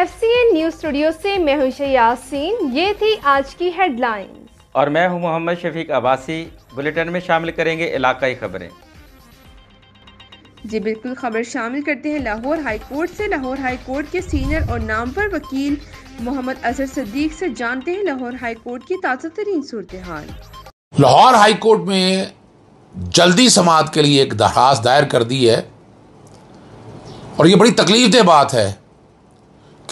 F news studio से मैं हूं यासीन ये थी आज की हेडलाइन और मैं हूं मोहम्मद शफीक अब्बासी बुलेटिन में शामिल करेंगे इलाकाई खबरें जी बिल्कुल खबर शामिल करते हैं लाहौर हाई कोर्ट से लाहौर हाई कोर्ट के सीनियर और नाम पर वकील मोहम्मद अजहर सदीक से जानते हैं लाहौर हाई कोर्ट की ताज़ा तरीन सूरत हाल लाहौर हाई कोर्ट में जल्दी समात के लिए एक दरखास्त दायर कर दी है और ये बड़ी तकलीफ दे बात है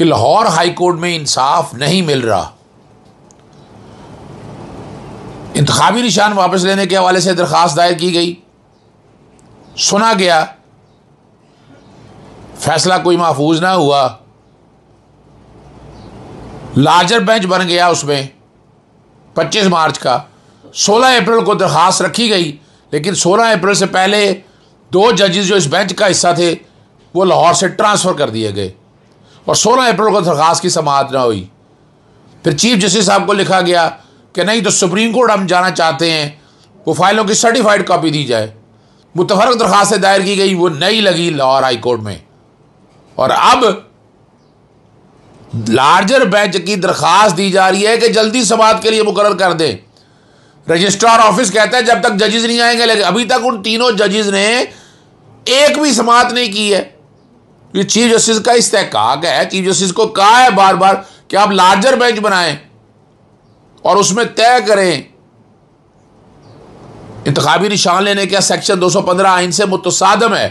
कि लाहौर हाईकोर्ट में इंसाफ नहीं मिल रहा इंतबी निशान वापस लेने के हवाले से दरख्वास्त दायर की गई सुना गया फैसला कोई महफूज ना हुआ लार्जर बेंच बन गया उसमें 25 मार्च का 16 अप्रैल को दरख्वास्त रखी गई लेकिन 16 अप्रैल से पहले दो जजेस जो इस बेंच का हिस्सा थे वो लाहौर से ट्रांसफ़र कर दिए गए और 16 अप्रैल को दरख्वास्त तो की समात ना हुई फिर चीफ जस्टिस साहब को लिखा गया कि नहीं तो सुप्रीम कोर्ट हम जाना चाहते हैं वो फाइलों की सर्टिफाइड कॉपी दी जाए मुतफरक दरख्वास्तें दायर की गई वो नहीं लगी लाहौर हाई कोर्ट में और अब लार्जर बेंच की दरख्वास्त दी जा रही है कि जल्दी समात के लिए मुकर कर दें रजिस्ट्रार ऑफिस कहता है जब तक जजेज नहीं आएंगे लेकिन अभी तक उन तीनों जजेज ने एक भी समात नहीं की है ये चीफ जस्टिस का इस्तेकाक है चीफ जस्टिस को कहा है बार बार कि आप लार्जर बेंच बनाएं और उसमें तय करें इंतबी निशान लेने का सेक्शन 215 आइन से मुतसादम है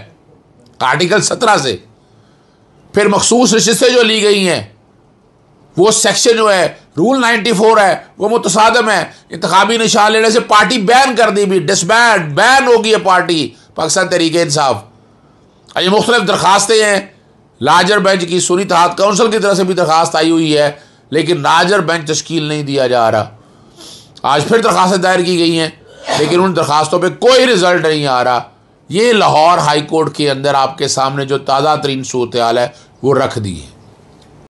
आर्टिकल 17 से फिर मखसूस रजिस्टें जो ली गई हैं वो सेक्शन जो है रूल 94 है वो मुतसादम है इंतबी निशान लेने से पार्टी बैन कर दी भी डिसबैन बैन होगी ये पार्टी पाकिस्तान तरीके इंसाफ हाँ, ये मुख्तलिफ दरखास्तें हैं लाजर बेंच की सुनी तहत काउंसिल की तरफ से भी दरखास्त आई हुई है लेकिन लाजर बेंच तश्कील नहीं दिया जा रहा आज फिर दरखास्तें दायर की गई हैं लेकिन उन दरखास्तों पर कोई रिजल्ट नहीं आ रहा ये लाहौर हाई कोर्ट के अंदर आपके सामने जो ताज़ा तरीन सूरत हाल है वो रख दी है